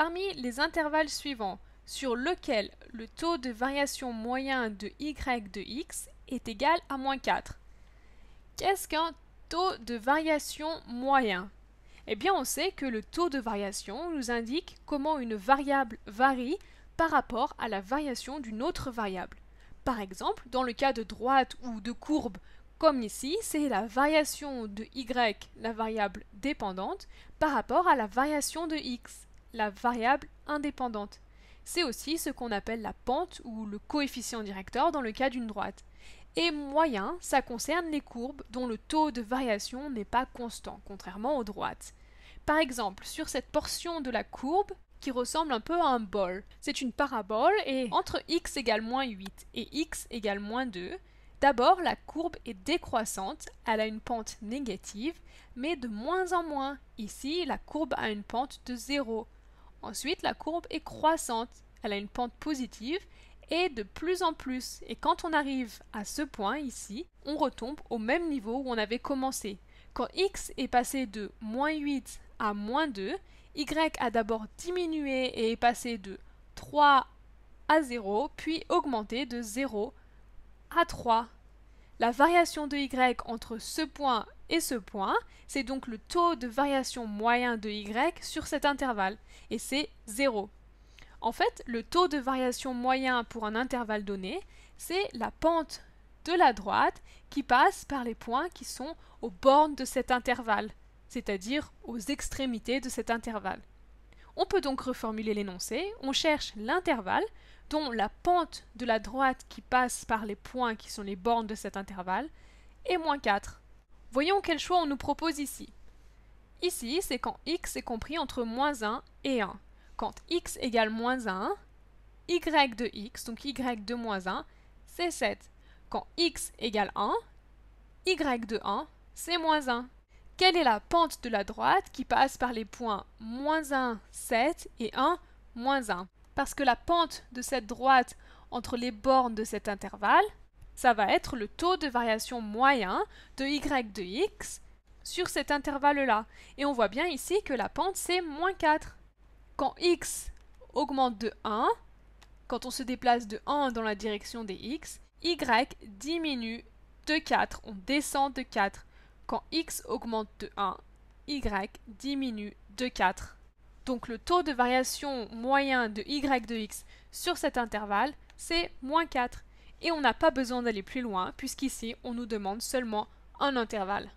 Parmi les intervalles suivants sur lequel le taux de variation moyen de y de x est égal à moins 4. Qu'est-ce qu'un taux de variation moyen Eh bien, on sait que le taux de variation nous indique comment une variable varie par rapport à la variation d'une autre variable. Par exemple, dans le cas de droite ou de courbe, comme ici, c'est la variation de y, la variable dépendante, par rapport à la variation de x la variable indépendante. C'est aussi ce qu'on appelle la pente ou le coefficient directeur dans le cas d'une droite. Et moyen, ça concerne les courbes dont le taux de variation n'est pas constant, contrairement aux droites. Par exemple, sur cette portion de la courbe qui ressemble un peu à un bol. C'est une parabole et entre x égale moins 8 et x égale moins 2, d'abord la courbe est décroissante, elle a une pente négative, mais de moins en moins. Ici, la courbe a une pente de 0. Ensuite, la courbe est croissante, elle a une pente positive et de plus en plus. Et quand on arrive à ce point ici, on retombe au même niveau où on avait commencé. Quand x est passé de moins 8 à moins 2, y a d'abord diminué et est passé de 3 à 0, puis augmenté de 0 à 3. La variation de y entre ce point et ce point, c'est donc le taux de variation moyen de y sur cet intervalle, et c'est 0. En fait, le taux de variation moyen pour un intervalle donné, c'est la pente de la droite qui passe par les points qui sont aux bornes de cet intervalle, c'est-à-dire aux extrémités de cet intervalle. On peut donc reformuler l'énoncé, on cherche l'intervalle, dont la pente de la droite qui passe par les points qui sont les bornes de cet intervalle, est moins 4. Voyons quel choix on nous propose ici. Ici, c'est quand x est compris entre moins 1 et 1. Quand x égale moins 1, y de x, donc y de moins 1, c'est 7. Quand x égale 1, y de 1, c'est moins 1. Quelle est la pente de la droite qui passe par les points moins 1, 7 et 1, moins 1 parce que la pente de cette droite entre les bornes de cet intervalle, ça va être le taux de variation moyen de y de x sur cet intervalle-là. Et on voit bien ici que la pente, c'est moins 4. Quand x augmente de 1, quand on se déplace de 1 dans la direction des x, y diminue de 4, on descend de 4. Quand x augmente de 1, y diminue de 4. Donc le taux de variation moyen de y de x sur cet intervalle, c'est moins 4. Et on n'a pas besoin d'aller plus loin, puisqu'ici, on nous demande seulement un intervalle.